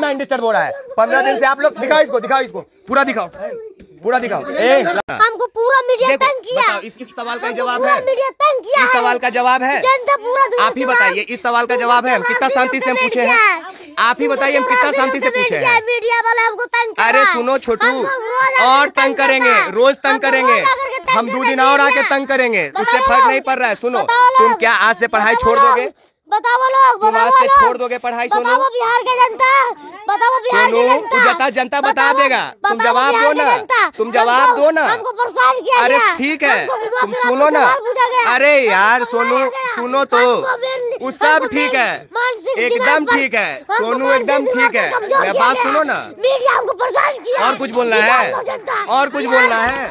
Mind disturb हो रहा है पंद्रह दिन से आप लोग दिखाओ इसको दिखाओ इसको पूरा दिखाओ पूरा दिखाओ हमको पूरा मीडिया तंग किया इस, इस सवाल का जवाब है मीडिया तंग किया इस सवाल का जवाब है जनता पूरा आप ही बताइए इस सवाल का जवाब है हम कितना शांति से हम पूछे हैं आप ही बताइए हम कितना शांति से पूछे हैं मीडिया वाला हमको तंग किया अरे सुनो छोटू और तंग करेंगे रोज तंग करेंगे हम दो दिन और आके तंग करेंगे उससे फर्क नहीं पड़ रहा है सुनो तुम क्या आज से पढ़ाई छोड़ दोगे बताओ लोग बताओ लोग छोड़ दोगे पढ़ाई सुनो बिहार के जनता बताओ बिहार के जनता जनता जनता बता देगा तुम जवाब दो ना तुम जवाब दो ना हमको परेशान किया अरे ठीक है तुम सुनो ना अरे यार सोनू सुनो तो उस सब ठीक है एकदम ठीक है सोनू एकदम ठीक है मैं बात सुनो ना और कुछ बोलना है और कुछ बोलना है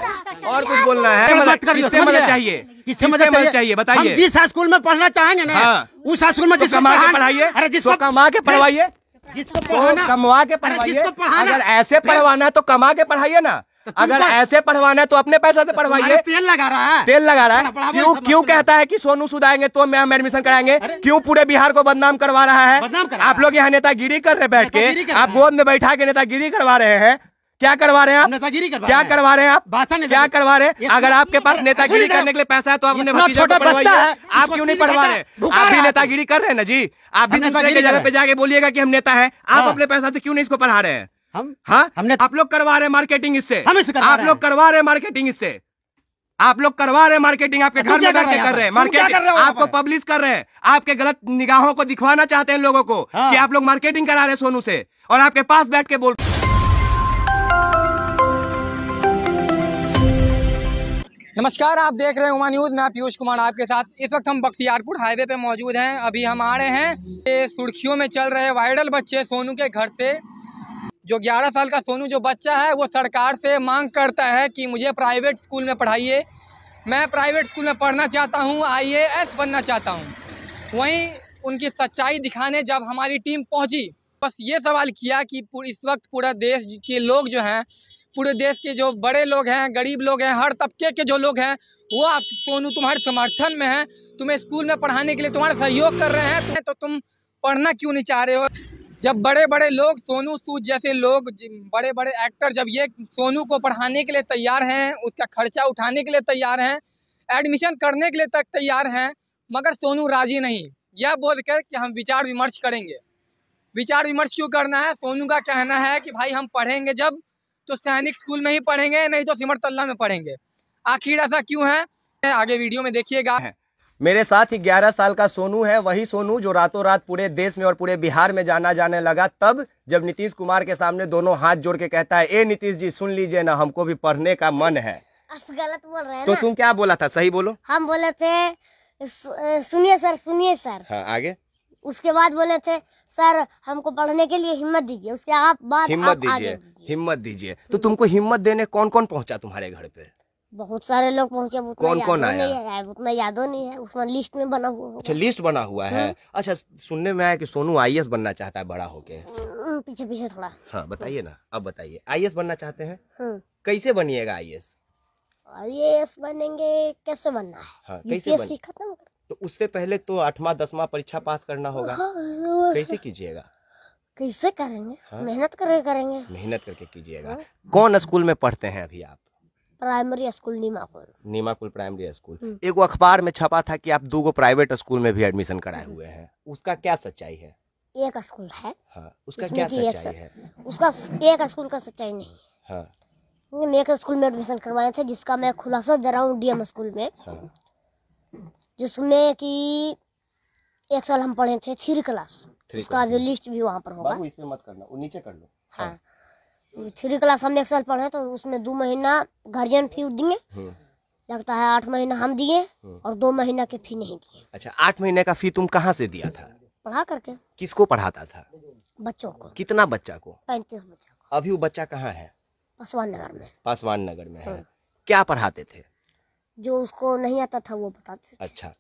और कुछ बोलना है चाहिए किससे मदद चाहिए, चाहिए बताइए जिस स्कूल में पढ़ना चाहेंगे ना हाँ। उस स्कूल में जिसको तो पढ़ाइए अरे जिसको कमा के पढ़वाइए तो जिसको कमा के पढ़वाइए तो अगर ऐसे पढ़वाना है तो कमा के पढ़ाइए ना अगर ऐसे पढ़वाना है तो अपने पैसा से पढ़वाइए तेल लगा रहा है तेल लगा रहा है क्यों क्यों कहता है कि सोनू सूद आएंगे तो मैम एडमिशन कराएंगे क्यों पूरे बिहार को बदनाम करवा रहा है आप लोग यहाँ नेतागिरी कर रहे बैठ के आप गोद में बैठा के नेतागिरी करवा रहे हैं क्या करवा रहे हैं आप नेतागिरी करवा क्या करवा रहे हैं आप भाषण क्या करवा रहे हैं अगर आपके पास नेतागिरी करने के लिए पैसा है तो आपने आप क्यों नहीं पढ़वा रहे आप भी नेतागिरी कर रहे हैं ना जी आप भी नेतागिरी जगह पे जाके बोलिएगा कि हम नेता है आप हाँ। अपने पैसा से क्यों नहीं इसको पढ़ा रहे हैं हम हाँ हमने आप लोग करवा रहे हैं मार्केटिंग इससे आप लोग करवा रहे हैं मार्केटिंग इससे आप लोग करवा रहे हैं मार्केटिंग आपके घर में करके कर रहे हैं मार्केटिंग आपको पब्लिश कर रहे हैं आपके गलत निगाहों को दिखवाना चाहते हैं लोगों को हाँ। कि आप लोग मार्केटिंग करा रहे हैं सोनू से और आपके पास बैठ के बोल रहे नमस्कार आप देख रहे हैं उमा न्यूज़ मैं पीयूष कुमार आपके साथ इस वक्त हम बख्तियारपुर हाईवे पे मौजूद हैं अभी हम आ रहे हैं ये सुर्खियों में चल रहे वायरल बच्चे सोनू के घर से जो 11 साल का सोनू जो बच्चा है वो सरकार से मांग करता है कि मुझे प्राइवेट स्कूल में पढ़ाइए मैं प्राइवेट स्कूल में पढ़ना चाहता हूँ आई बनना चाहता हूँ वहीं उनकी सच्चाई दिखाने जब हमारी टीम पहुँची बस ये सवाल किया कि इस वक्त पूरा देश के लोग जो हैं पूरे देश के जो बड़े लोग हैं गरीब लोग हैं हर तबके के जो लोग हैं वो आप सोनू तुम्हारे समर्थन में हैं तुम्हें स्कूल में पढ़ाने के लिए तुम्हारा सहयोग कर रहे हैं तो तुम पढ़ना क्यों नहीं चाह रहे हो जब बड़े बड़े लोग सोनू सूद जैसे लोग बड़े बड़े एक्टर जब ये सोनू को पढ़ाने के लिए तैयार हैं उसका खर्चा उठाने के लिए तैयार हैं एडमिशन करने के लिए तक तैयार हैं मगर सोनू राजी नहीं यह बोल कर कि हम विचार विमर्श करेंगे विचार विमर्श क्यों करना है सोनू का कहना है कि भाई हम पढ़ेंगे जब तो सैनिक स्कूल में ही पढ़ेंगे नहीं तो सिमर तल्ला में पढ़ेंगे आखिर ऐसा क्यों है आगे वीडियो में देखिएगा मेरे साथ ही 11 साल का सोनू है वही सोनू जो रातों रात पूरे देश में और पूरे बिहार में जाना जाने लगा तब जब नीतीश कुमार के सामने दोनों हाथ जोड़ के कहता है ए नीतीश जी सुन लीजिए ना हमको भी पढ़ने का मन है आप गलत बोल रहे हैं तो तुम क्या बोला था सही बोलो हम बोले थे सुनिए सर सुनिए सर हाँ, आगे उसके बाद बोले थे सर हमको पढ़ने के लिए हिम्मत दीजिए उसके आप बात हिम्मत दीजिए हिम्मत दीजिए तो तुमको हिम्मत देने कौन कौन पहुंचा तुम्हारे घर पे बहुत सारे लोग पहुंचे कौन कौन आया उतना यादों नहीं है उसमें लिस्ट में बना हुआ अच्छा लिस्ट बना हुआ है हाँ। अच्छा सुनने में आया कि सोनू आई बनना चाहता है बड़ा होके हम्म, पीछे पीछे थोड़ा हाँ बताइए ना अब बताइए आई बनना चाहते हैं हाँ। कैसे बनिएगा आई एस आई एस बनेंगे कैसे बनना है हाँ, तो उससे पहले तो आठवा दसवा परीक्षा पास करना होगा कैसे कीजिएगा कैसे करेंगे हाँ? मेहनत करके करेंगे मेहनत करके कीजिएगा हाँ। कौन स्कूल में पढ़ते हैं अभी आप primary school Neemakul Neemakul primary school हम्म। एक अखबार में छपा था कि आप दो गो प्राइवेट स्कूल में भी एडमिशन कराए हम्म। हुए हैं उसका क्या सच्चाई है एक स्कूल है हाँ, उसका क्या सच्चाई है उसका एक स्कूल का सच्चाई नहीं हाँ। एक स्कूल में एडमिशन करवाया था जिसका मैं खुलासा दे रहा हूँ डीएम स्कूल में हाँ। जिसमें कि एक साल हम पढ़े थे थ्री क्लास उसका लिस्ट भी वहाँ पर होगा इसमें मत करना वो नीचे कर लो हाँ थ्री हाँ। क्लास हम एक साल पढ़े तो उसमें दो महीना गार्जियन फी दिए हम्म। लगता है आठ महीना हम दिए हम्म। और दो महीना के फी नहीं दिए अच्छा आठ महीने का फी तुम कहाँ से दिया था पढ़ा करके किसको पढ़ाता था बच्चों को कितना बच्चा को पैंतीस बच्चा को अभी वो बच्चा कहाँ है पासवान नगर में पासवान नगर में है हाँ। क्या पढ़ाते थे जो उसको नहीं आता था वो बताते अच्छा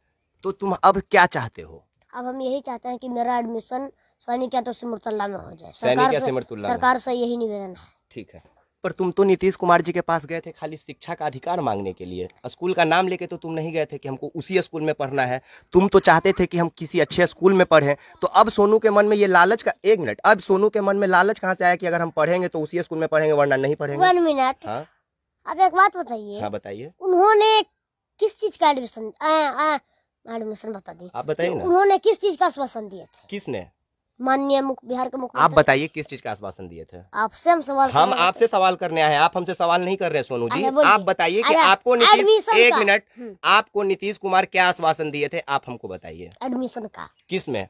तो तुम अब क्या चाहते हो अब हम यही चाहते हैं कि मेरा एडमिशन सैनिक या तो सिमरतुल्ला में हो जाए सरकार से सरकार से यही निवेदन है ठीक है पर तुम तो नीतीश कुमार जी के पास गए थे खाली शिक्षा का अधिकार मांगने के लिए स्कूल का नाम लेके तो तुम नहीं गए थे कि हमको उसी स्कूल में पढ़ना है तुम तो चाहते थे कि हम किसी अच्छे स्कूल में पढ़ें तो अब सोनू के मन में ये लालच का एक मिनट अब सोनू के मन में लालच कहाँ से आया कि अगर हम पढ़ेंगे तो उसी स्कूल में पढ़ेंगे वरना नहीं पढ़ेंगे वन मिनट हाँ। अब एक बात बताइए हाँ, बताइए उन्होंने किस चीज का एडमिशन एडमिशन बता दी आप बताइए तो ना उन्होंने किस चीज का आश्वासन दिए थे किसने माननीय बिहार के मुख्य आप बताइए किस चीज का आश्वासन दिए थे आपसे हम सवाल हम आपसे सवाल करने आए हैं आप हमसे सवाल नहीं कर रहे सोनू जी आप बताइए कि आपको नीतीश एक मिनट हम्म। आपको नीतीश कुमार क्या आश्वासन दिए थे आप हमको बताइए एडमिशन का किस में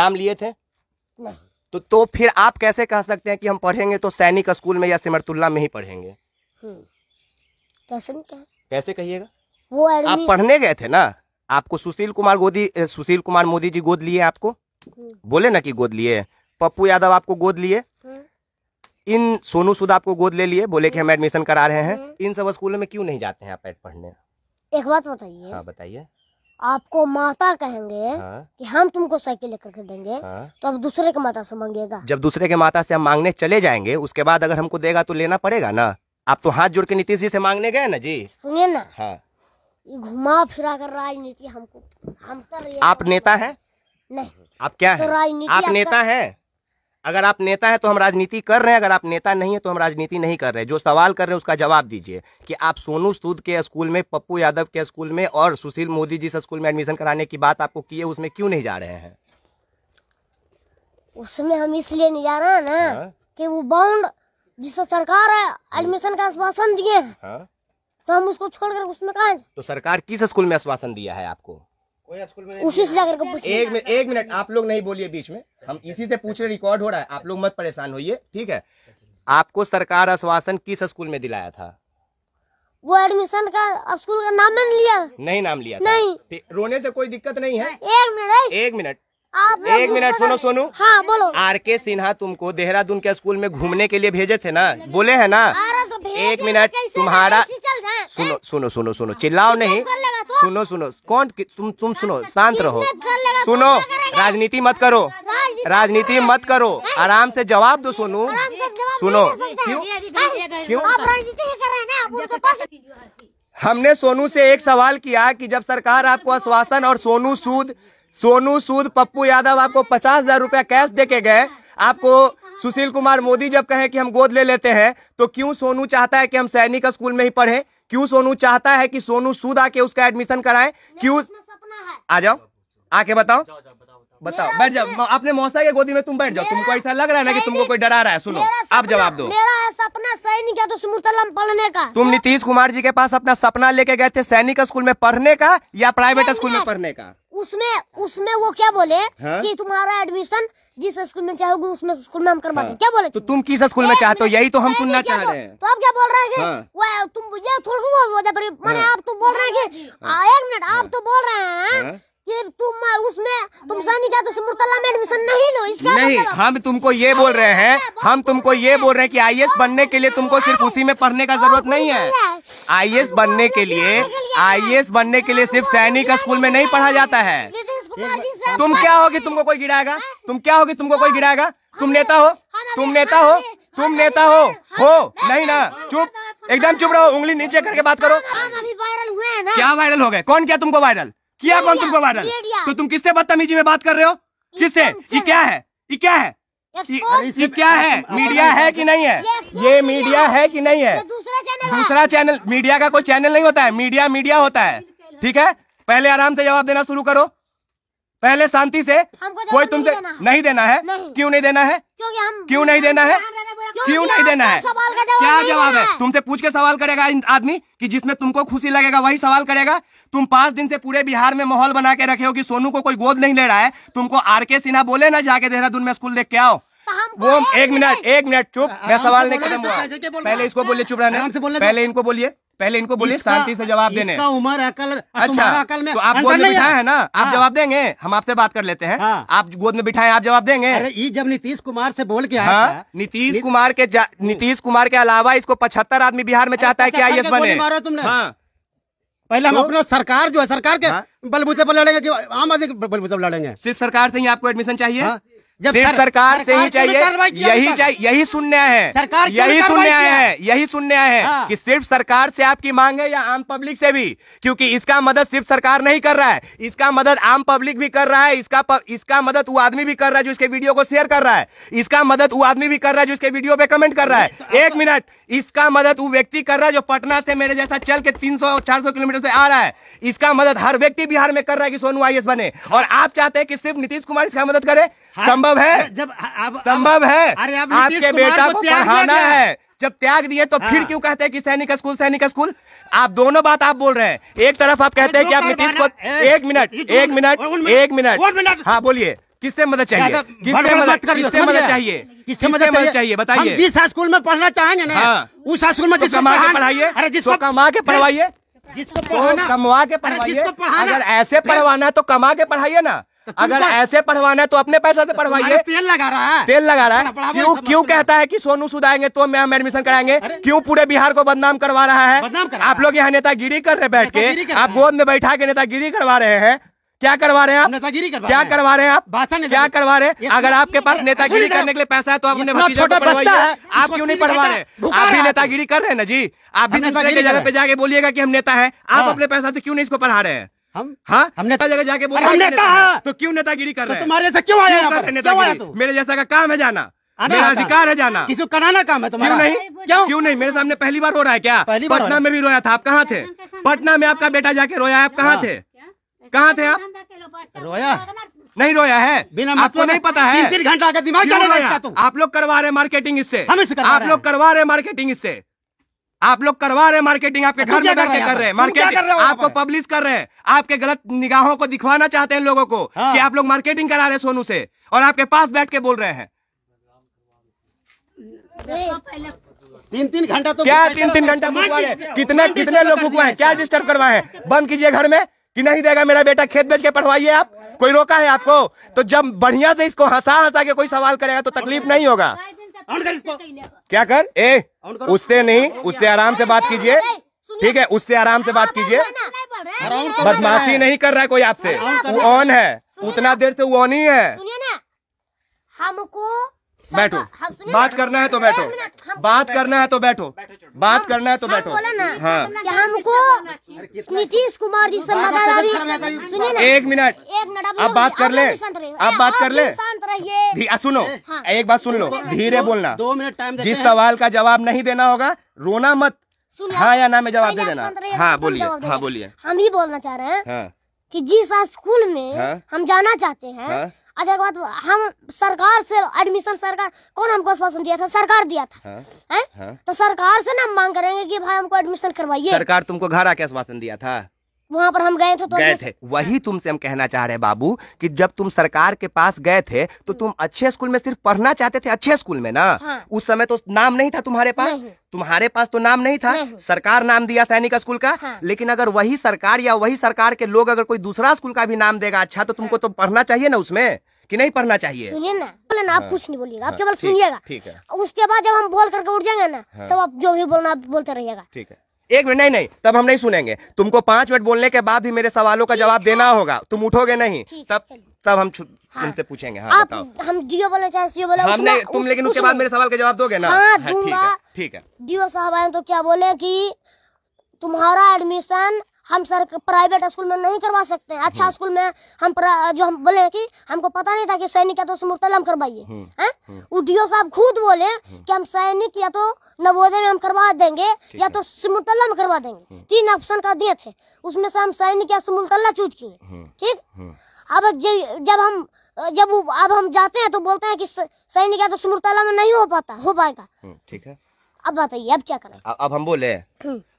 नाम लिए थे नहीं तो तो फिर आप कैसे कह सकते हैं कि हम पढ़ेंगे तो सैनिक स्कूल में या सिमरतुल्ला में ही पढ़ेंगे हम्म। कैसे कहिएगा वो आप पढ़ने गए थे ना आपको सुशील कुमार गोदी सुशील कुमार मोदी जी गोद लिए आपको बोले ना कि गोद लिए पप्पू यादव आपको गोद लिए इन सोनू सूद आपको गोद ले लिए बोले कि हम एडमिशन करा रहे हैं इन सब स्कूलों में क्यों नहीं जाते हैं आप एड पढ़ने एक बात बताइए हाँ बताइए आपको माता कहेंगे हाँ? कि हम तुमको साइकिल लेकर के देंगे हाँ? तो अब दूसरे के माता से मांगेगा जब दूसरे के माता से हम मांगने चले जाएंगे उसके बाद अगर हमको देगा तो लेना पड़ेगा ना आप तो हाथ जोड़ के नीतीश जी से मांगने गए ना जी सुनिए ना हाँ घुमा फिरा कर राजनीति हमको हम कर आप नेता है नहीं आप क्या तो है आप अच्छा- नेता हैं अगर आप नेता है तो हम राजनीति कर रहे हैं अगर आप नेता नहीं है तो हम राजनीति नहीं कर रहे जो सवाल कर रहे हैं उसका जवाब दीजिए कि आप सोनू सूद के स्कूल में पप्पू यादव के स्कूल में और सुशील मोदी जिस स्कूल में एडमिशन कराने की बात आपको किए उसमें क्यों नहीं जा रहे हैं उसमें हम इसलिए नहीं जा रहे हैं ना हाँ। कि वो बाउंड जिससे सरकार है एडमिशन हम्म। का आश्वासन दिए हैं हाँ। तो हम उसको छोड़कर उसमें कहा तो सरकार किस स्कूल में आश्वासन दिया है आपको उसी से जाकर एक मिनट एक मिनट आप लोग नहीं बोलिए बीच में हम इसी से पूछ रहे रिकॉर्ड हो रहा है आप लोग मत परेशान होइए ठीक है आपको सरकार आश्वासन किस स्कूल में दिलाया था वो एडमिशन का स्कूल का नाम नहीं लिया नहीं नाम लिया नहीं रोने से कोई दिक्कत नहीं है एक मिनट एक मिनट आप एक मिनट सुनो सोनू हाँ बोलो आर के सिन्हा तुमको देहरादून के स्कूल में घूमने के लिए भेजे थे ना बोले है ना एक मिनट तुम्हारा सुनो सुनो सुनो सुनो चिल्लाओ नहीं सुनो सुनो कौन तुम तुम सुनो शांत रहो सुनो राजनीति मत करो राजनीति मत करो आराम से जवाब दो सोनू सुनो क्यों क्यों हमने सोनू से एक सवाल किया कि जब सरकार आपको आश्वासन और सोनू सूद सोनू सूद पप्पू यादव आपको पचास हजार रूपया कैश दे के गए आपको सुशील कुमार मोदी जब कहें कि हम गोद ले लेते हैं तो क्यों सोनू चाहता है कि हम सैनिक स्कूल में ही पढ़े क्यों सोनू चाहता है कि सोनू सूद आके उसका एडमिशन कराए क्यों आ जाओ आके बताओ बताओ बैठ जाओ अपने मौसा के गोदी में तुम बैठ जाओ तुमको ऐसा लग रहा है ना कि तुमको कोई डरा रहा है सुनो आप जवाब दो मेरा सपना सैनिक है तो पढ़ने का तुम नीतीश कुमार जी के पास अपना सपना लेके गए थे सैनिक स्कूल में पढ़ने का या प्राइवेट स्कूल में पढ़ने का उसमें उसमें वो क्या बोले हा? कि तुम्हारा एडमिशन जिस स्कूल में चाहोगे उसमें स्कूल में हम करवा हाँ? क्या बोले तो तुम किस स्कूल में चाहते हो यही तो हम सुनना चाह रहे हैं तो आप क्या बोल रहे हैं हाँ। वो तुम ये थोड़ा हाँ। आप तो बोल रहे हैं हाँ। एक मिनट आप तो बोल रहे हैं कि तुम उसमें तुम सनी क्या तो मुर्तला में एडमिशन नहीं लो इसका नहीं मतलब- हम तुमको ये बोल रहे हैं हम तुमको ये बोल रहे हैं कि आईएएस बनने के लिए तुमको सिर्फ उसी में पढ़ने का जरूरत नहीं है आईएएस बनने के लिए आईएएस बनने के लिए सिर्फ सैनिक स्कूल में नहीं पढ़ा जाता है तुम क्या होगी तुमको कोई गिराएगा तुम क्या होगी तुमको कोई गिराएगा तुम नेता हो हाँ, हाँ, तुम हाँ, नेता हो तुम नेता हो हो नहीं ना चुप एकदम चुप रहो उंगली नीचे करके बात करो वायरल हुए क्या वायरल हो गए कौन क्या तुमको वायरल किया कौन तुमको वायरल तो तुम किससे बदतमीजी में बात कर रहे हो किससे ये क्या है ये क्या है ये क्या है मीडिया है कि नहीं है ये मीडिया है कि नहीं है दूसरा चैनल मीडिया का कोई चैनल नहीं होता है मीडिया मीडिया होता है ठीक है पहले आराम से जवाब देना शुरू करो पहले शांति से कोई तुमसे नहीं देना है क्यों नहीं देना है क्यों नहीं देना है क्यों नहीं देना है क्या जवाब है तुमसे पूछ के सवाल करेगा आदमी कि जिसमें तुमको खुशी लगेगा वही सवाल करेगा तुम पांच दिन से पूरे बिहार में माहौल बना के रखे हो कि सोनू को कोई गोद नहीं ले रहा है तुमको आर के सिन्हा बोले ना जाके देहरादून में स्कूल देख के आओ तो वो एक मिनट एक मिनट चुप मैं सवाल नहीं खत्म तो हुआ पहले इसको बोलिए चुप रहने तो पहले इनको बोलिए पहले इनको बोलिए शांति से जवाब देने उम्र अकल अच्छा, अच्छा अकल में तो आप गोद में बिठाए है ना आप हाँ। जवाब देंगे हम आपसे बात कर लेते हैं हाँ। आप गोद में बिठाए आप जवाब देंगे ये जब नीतीश कुमार से बोल के आया हाँ, नीतीश कुमार के नीतीश कुमार के अलावा इसको पचहत्तर आदमी बिहार में चाहता है की आई एस बने तुमने पहले हम तो- अपना सरकार जो है सरकार के बलबूते पर लड़ेंगे कि आम आदमी बलबूते पर लड़ेंगे सिर्फ सरकार से ही आपको एडमिशन चाहिए जब सिर्फ सरकार से ही चाहिए यही चाहिए यही सुनने आए हैं सरकार यही सुनने आए हैं यही सुनने आए हैं हाँ। कि सिर्फ सरकार से आपकी मांग है या आम पब्लिक से भी क्योंकि इसका मदद सिर्फ सरकार नहीं कर रहा है इसका मदद आम पब्लिक भी कर रहा है इसका प, इसका मदद वो आदमी भी कर रहा है जो इसके वीडियो को शेयर कर रहा है इसका मदद वो आदमी भी कर रहा है जो इसके वीडियो पे कमेंट कर रहा है एक तो- मिनट इसका मदद वो व्यक्ति कर रहा है जो पटना से मेरे जैसा चल के तीन सौ किलोमीटर से आ रहा है इसका मदद हर व्यक्ति बिहार में कर रहा है कि सोनू आई बने और आप चाहते हैं कि सिर्फ नीतीश कुमार इसका मदद करे हाँ। संभव संभव है जब आप संभव है अरे आप आपके बेटा को पढ़ाना है जब त्याग दिए तो फिर हाँ। क्यों कहते हैं कि सैनिक स्कूल सैनिक स्कूल आप दोनों बात आप बोल रहे हैं एक तरफ आप कहते हैं कि आप नीतीश को एक मिनट एक मिनट एक मिनट हाँ बोलिए किससे मदद चाहिए किससे मदद किससे मदद चाहिए किससे मदद चाहिए, बताइए जिस स्कूल में पढ़ना चाहेंगे ना हाँ। उस स्कूल में तो कमा के पढ़ाइए अरे जिसको तो कमा के पढ़वाइए जिसको तो कमा के पढ़ाइए अगर ऐसे पढ़वाना है तो कमा के पढ़ाइए ना अगर ऐसे पढ़वाना है तो अपने पैसा से पढ़वाइए तेल लगा रहा है तेल लगा रहा है क्यों क्यों कहता है कि सोनू सूद आएंगे तो मैम एडमिशन कराएंगे क्यों पूरे बिहार को बदनाम करवा रहा है आप लोग यहाँ नेतागिरी कर रहे बैठ के आप गोद में बैठा के नेतागिरी करवा रहे हैं क्या करवा रहे हैं आप नेतागिरी करवा क्या करवा रहे हैं आप क्या करवा रहे हैं अगर आपके पास नेतागिरी करने के लिए पैसा है तो आपने छोटा बच्चा है आप क्यों नहीं पढ़वा रहे आप भी नेतागिरी कर रहे हैं ना जी आप भी नेतागिरी जगह पे जाके बोलिएगा कि हम नेता है आप हाँ। अपने पैसा से क्यों नहीं इसको पढ़ा रहे हैं हम हाँ हम तो- नेता जगह जाके बोल रहे तो क्यों नेतागिरी कर तो रहे हैं तुम्हारे जैसा क्यों आया यहाँ पर क्यों आया तू मेरे जैसा का काम है जाना हाँ, मेरा अधिकार है जाना किसी को कराना काम है तुम्हारा क्यों नहीं क्यों क्यों नहीं मेरे सामने पहली बार हो रहा है क्या पहली बार पटना में भी रोया था आप कहाँ थे पटना में आपका बेटा जाके रोया आप कहाँ थे कहाँ थे आप रोया नहीं रोया है बिना मतलब आपको नहीं पता है तीन घंटा का दिमाग आप लोग करवा रहे मार्केटिंग इससे आप लोग करवा रहे मार्केटिंग इससे आप लोग करवा रहे हैं मार्केटिंग आपके घर में करके कर रहे हैं मार्केटिंग आपको पब्लिश कर रहे हैं आपके गलत निगाहों को दिखवाना चाहते हैं लोगों को हाँ। कि आप लोग मार्केटिंग करा रहे हैं सोनू से और आपके पास बैठ के बोल रहे हैं तीन तीन घंटा तो क्या तीन तीन घंटा कितने कितने लोग भुकवाए क्या डिस्टर्ब करवाए बंद कीजिए घर में कि नहीं देगा मेरा बेटा खेत बेच के पढ़वाइए आप कोई रोका है आपको तो जब बढ़िया से इसको हंसा हंसा के कोई सवाल करेगा तो तकलीफ नहीं होगा क्या कर ए उससे नहीं उससे आराम से बात कीजिए ठीक है उससे आराम से बात कीजिए बदमाशी नहीं कर रहा है कोई आपसे वो ऑन है उतना देर से वो ऑन ही है हमको बैठो तो बात करना है तो बैठो बात करना है तो बैठो बात करना है तो बैठो हाँ हमको नीतीश कुमार जी ऐसी तो एक मिनट आप बात कर ले आप बात कर ले सुनो हाँ। हाँ। एक बात सुन लो धीरे बोलना दो मिनट टाइम जिस सवाल का जवाब नहीं देना होगा रोना मत हाँ या ना में जवाब दे देना हाँ बोलिए हाँ बोलिए हम ही बोलना चाह रहे हैं हाँ। कि जिस स्कूल में हम जाना चाहते हैं अच्छा के बाद हम सरकार से एडमिशन सरकार कौन हमको आश्वासन दिया था सरकार दिया था हाँ, हाँ? तो सरकार से ना मांग करेंगे कि भाई हमको एडमिशन करवाइए सरकार तुमको घर आके आश्वासन दिया था वहाँ पर हम गए थे तो गए थे वही हाँ। तुमसे हम कहना चाह रहे हैं बाबू कि जब तुम सरकार के पास गए थे तो तुम अच्छे स्कूल में सिर्फ पढ़ना चाहते थे अच्छे स्कूल में ना हाँ। उस समय तो नाम नहीं था तुम्हारे पास तुम्हारे पास तो नाम नहीं था नहीं। सरकार नाम दिया सैनिक स्कूल का हाँ। लेकिन अगर वही सरकार या वही सरकार के लोग अगर कोई दूसरा स्कूल का भी नाम देगा अच्छा तो तुमको हाँ। तो पढ़ना चाहिए ना उसमें कि नहीं पढ़ना चाहिए सुनिए ना बोले ना आप हाँ। कुछ नहीं बोलिएगा आप केवल सुनिएगा ठीक है उसके बाद जब हम बोल करके उठ जाएंगे ना तब आप जो भी बोलना आप बोलते रहिएगा ठीक है एक मिनट नहीं नहीं तब हम नहीं सुनेंगे तुमको पांच मिनट बोलने के बाद भी मेरे सवालों का जवाब हाँ। देना होगा तुम उठोगे नहीं तब तब हम हाँ। तुमसे पूछेंगे हाँ, बताओ हम जियो बोला चाहे जियो बोला हमने तुम लेकिन उसके बाद मेरे सवाल का जवाब दोगे ना हाँ, हाँ, ठीक है ठीक है जियो साहब आए तो क्या बोले की तुम्हारा एडमिशन हम सर प्राइवेट स्कूल में नहीं करवा सकते हैं अच्छा स्कूल हम्म। में हम जो हम बोले कि हमको पता नहीं था कि सैनिक या तो समूर्तल हम करवाइए हैं हम्म, हाँ? हम्म। साहब खुद बोले कि हम सैनिक या तो नवोदय में हम करवा देंगे या तो सिमुलतल्ला में करवा देंगे तीन ऑप्शन का दिए थे उसमें से हम सैनिक या सिमुलतल्ला चूज किए ठीक अब जब हम जब अब हम जाते हैं तो बोलते हैं कि सैनिक या तो सिमुलतल्ला में नहीं हो पाता हो पाएगा ठीक है अब बताइए अब क्या करें अब हम बोले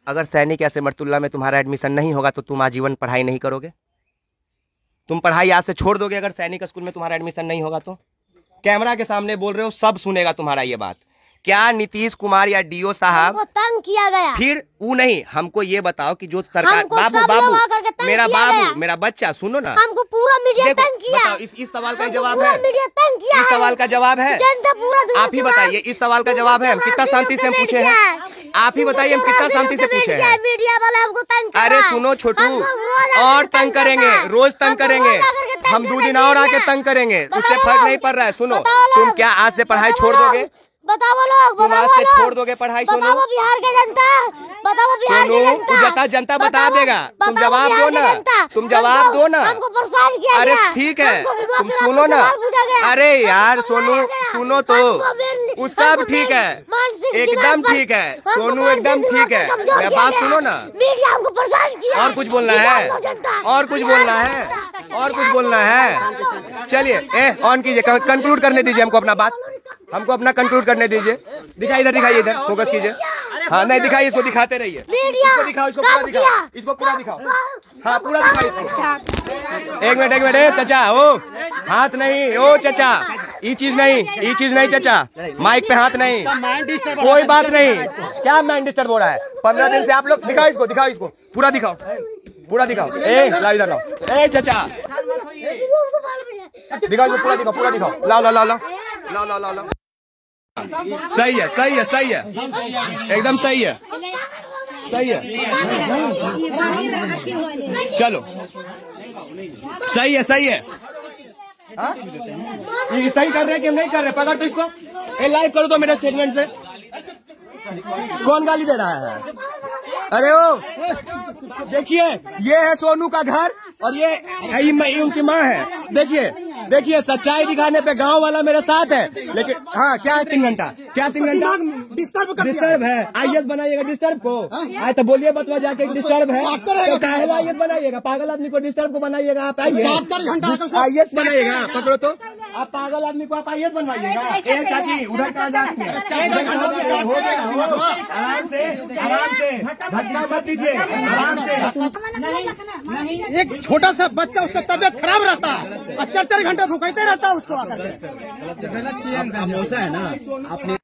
अगर सैनिक या सिमरतुल्ला में तुम्हारा एडमिशन नहीं होगा तो तुम आजीवन पढ़ाई नहीं करोगे तुम पढ़ाई आज से छोड़ दोगे अगर सैनिक स्कूल में तुम्हारा एडमिशन नहीं होगा तो कैमरा के सामने बोल रहे हो सब सुनेगा तुम्हारा ये बात क्या नीतीश कुमार या डीओ साहब तंग किया गया फिर वो नहीं हमको ये बताओ कि जो सरकार बाबू बाबू मेरा बाबू मेरा बच्चा सुनो ना हमको पूरा मीडिया तंग किया इस, इस सवाल का जवाब है इस सवाल का जवाब है आप ही बताइए इस सवाल का जवाब है हम कितना शांति से पूछे हैं आप ही बताइए हम कितना शांति से पूछे हैं मीडिया वाला हमको तंग अरे सुनो छोटू और तंग करेंगे रोज तंग करेंगे हम दो दिन और आके तंग करेंगे उससे फर्क नहीं पड़ रहा है सुनो तुम क्या आज से पढ़ाई छोड़ दोगे बताओ लोग बताओ लोग छोड़ दोगे पढ़ाई बताओ बिहार के जनता बताओ बिहार के जनता जनता बता देगा तुम जवाब दो ना तुम जवाब दो ना अरे ठीक है तुम सुनो ना अरे यार सोनू सुनो तो सब ठीक है एकदम ठीक है सोनू एकदम ठीक है मैं बात सुनो ना और कुछ बोलना है और कुछ बोलना है और कुछ बोलना है चलिए ए ऑन कीजिए कंक्लूड करने दीजिए हमको अपना बात हमको अपना कंक्लूड करने दीजिए दिखाई इधर दिखाई इधर फोकस कीजिए हाँ नहीं दिखाई इसको दिखाते रहिए इसको दिखाओ इसको पूरा दिखाओ इसको पूरा दिखाओ हाँ पूरा दिखाओ इसको अच्छा। एक मिनट एक मिनट चचा ओ हाथ नहीं ओ चचा ये चीज नहीं ये चीज नहीं चचा माइक पे हाथ नहीं कोई बात नहीं क्या माइंड डिस्टर्ब हो रहा है पंद्रह दिन से आप लोग दिखाओ इसको दिखाओ इसको पूरा दिखाओ पूरा दिखाओ ए लाओ इधर लाओ ए चचा दिखाओ इसको पूरा दिखाओ पूरा दिखाओ लाओ लाओ लाओ लाओ लाओ लाओ लाओ सही है सही है सही है एकदम सही है सही है चलो सही है सही है हाँ? ये सही कर रहे हैं कि नहीं कर रहे पकड़ तो इसको ए लाइव करो तो मेरे स्टेटमेंट से कौन गाली दे रहा है अरे ओ देखिए ये है सोनू का घर और ये उनकी माँ है देखिए देखिए सच्चाई दिखाने पे गांव वाला मेरे साथ है लेकिन हाँ क्या है तीन घंटा क्या तीन घंटा डिस्टर्ब डिस्टर्ब है आई हाँ। एस बनाइएगा डिस्टर्ब को हाँ। आए तो बोलिए बतवा जाके डिस्टर्ब है आई एस तो बनाइएगा पागल आदमी को डिस्टर्ब को बनाइएगा आप आइए आई एस बनाइएगा पकड़ो तो आप पागल आदमी को आप आई एस बनवाइएगा चाची उधर अच्छा अच्छा आराम से आराम से घटना मत दीजिए अच्छा आराम से एक छोटा सा बच्चा उसका तबियत खराब रहता है पचहत्तर घंटा ठोकते रहता है उसको आकर के गलत है ना आपने